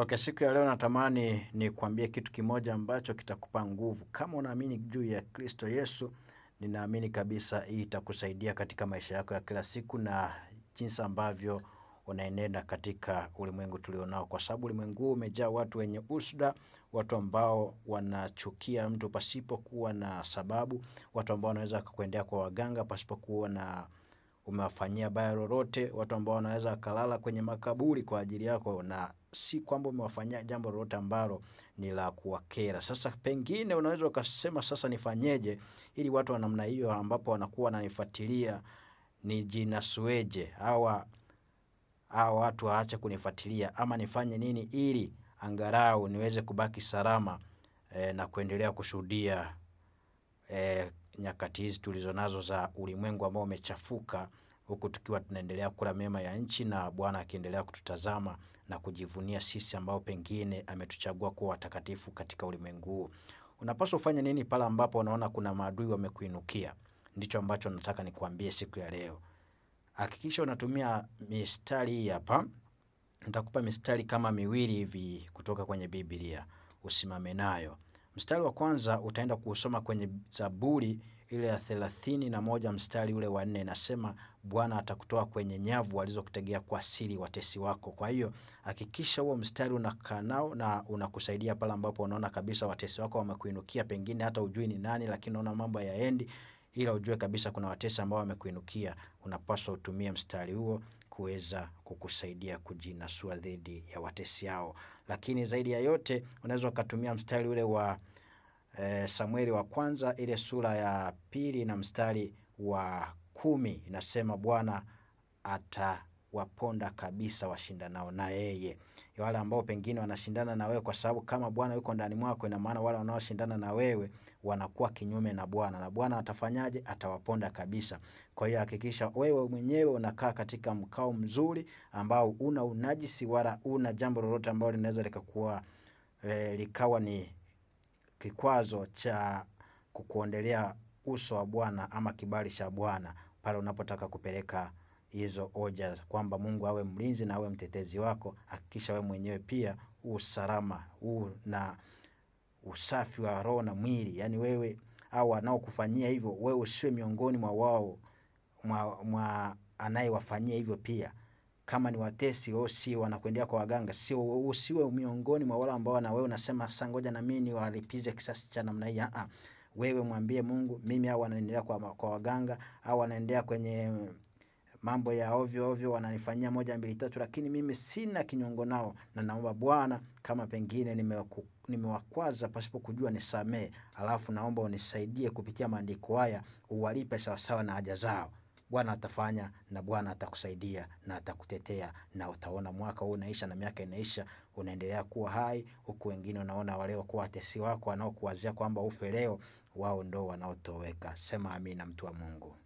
Okay, siku ya leo natamani ni kuambia kitu kimoja ambacho kitakupa nguvu. Kama unaamini juu ya Kristo Yesu, ninaamini kabisa hii itakusaidia katika maisha yako ya kila siku na jinsi ambavyo unaenenda katika ulimwengu tulionao, kwa sababu ulimwengu huu umejaa watu wenye usda, watu ambao wanachukia mtu pasipokuwa na sababu, watu ambao wanaweza kukuendea kwa waganga pasipokuwa na umewafanyia baya lolote, watu ambao wanaweza wakalala kwenye makaburi kwa ajili yako na si kwamba umewafanyia jambo lolote ambalo ni la kuwakera. Sasa pengine unaweza ukasema sasa nifanyeje ili watu wa namna hiyo ambapo wanakuwa wananifuatilia nijinasueje, hawa hawa watu waache kunifuatilia, ama nifanye nini ili angalau niweze kubaki salama e, na kuendelea kushuhudia e, nyakati hizi tulizonazo za ulimwengu ambao umechafuka huku tukiwa tunaendelea kula mema ya nchi na Bwana akiendelea kututazama na kujivunia sisi ambao pengine ametuchagua kuwa watakatifu katika ulimwengu huu. Unapaswa ufanye nini pale ambapo unaona kuna maadui wamekuinukia? Ndicho ambacho nataka nikuambie siku ya leo. Hakikisha unatumia mistari hii hapa, nitakupa mistari kama miwili hivi kutoka kwenye Biblia, usimame nayo. Mstari wa kwanza utaenda kuusoma kwenye Zaburi ile ya thelathini na moja mstari ule wa nne inasema Bwana atakutoa kwenye nyavu walizokutegea kwa siri watesi wako. Kwa hiyo hakikisha huo mstari unakaa nao na unakusaidia pale ambapo unaona kabisa watesi wako wamekuinukia, pengine hata ujui ni nani, lakini unaona mambo hayaendi, ila ujue kabisa kuna watesi ambao wamekuinukia. Unapaswa utumie mstari huo kuweza kukusaidia kujinasua dhidi ya watesi hao, lakini zaidi ya yote unaweza ukatumia mstari ule wa e, Samueli wa kwanza ile sura ya pili na mstari wa kumi inasema Bwana atawaponda kabisa washindanao na yeye, wale ambao pengine wanashindana na wewe, kwa sababu kama Bwana yuko ndani mwako, ina maana wale wanaoshindana na wewe wanakuwa kinyume na Bwana, na Bwana atafanyaje? Atawaponda kabisa. Kwa hiyo hakikisha wewe mwenyewe unakaa katika mkao mzuri ambao una unajisi wala una jambo lolote ambalo linaweza likakuwa e, likawa ni kikwazo cha kukuondelea uso wa Bwana ama kibali cha Bwana pale unapotaka kupeleka hizo hoja kwamba Mungu awe mlinzi na awe mtetezi wako. Hakikisha we mwenyewe pia usalama huu na usafi wa roho na mwili, yaani wewe au wanaokufanyia hivyo, wewe usiwe miongoni mwa wao mwa, mwa anayewafanyia hivyo pia kama ni watesi wao si wanakuendea kwa waganga, si usiwe miongoni mwa wale ambao na wewe unasema sangoja na mimi niwalipize kisasi cha namna hii. Ah, wewe mwambie Mungu, mimi au wanaendelea kwa, kwa waganga au wanaendelea kwenye mambo ya ovyo ovyo, wananifanyia moja mbili tatu, lakini mimi sina kinyongo nao, na naomba Bwana, kama pengine nimewakwaza pasipo kujua, nisamee, alafu naomba unisaidie kupitia maandiko haya, uwalipe sawasawa na haja zao. Bwana atafanya na Bwana atakusaidia na atakutetea, na utaona mwaka huu unaisha na miaka inaisha, unaendelea kuwa hai, huku wengine unaona wale wakuwa watesi wako wanaokuwazia kwamba ufe leo, wao ndo wanaotoweka. Sema amina, mtu wa Mungu.